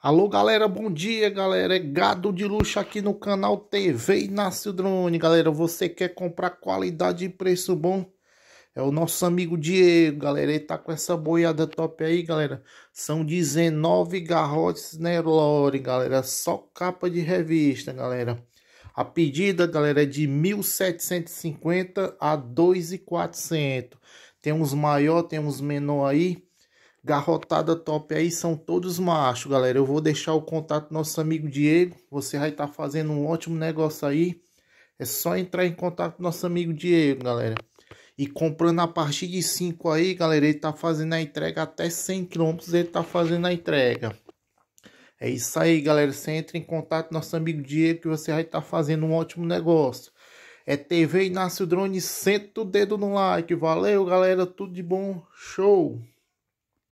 Alô galera, bom dia galera, é Gado de Luxo aqui no canal TV Inácio Drone Galera, você quer comprar qualidade e preço bom? É o nosso amigo Diego, galera, ele tá com essa boiada top aí galera São 19 garrotes Nerlore, galera, só capa de revista galera A pedida galera é de 1750 a 2400 Tem uns maior, tem uns menor aí Garrotada top aí, são todos macho, galera. Eu vou deixar o contato do nosso amigo Diego. Você vai estar tá fazendo um ótimo negócio aí. É só entrar em contato com nosso amigo Diego, galera. E comprando a partir de 5 aí, galera, ele tá fazendo a entrega até 100 km, ele tá fazendo a entrega. É isso aí, galera. Você entra em contato com nosso amigo Diego que você vai estar tá fazendo um ótimo negócio. É TV Inácio Drone, senta o dedo no like. Valeu, galera. Tudo de bom. Show.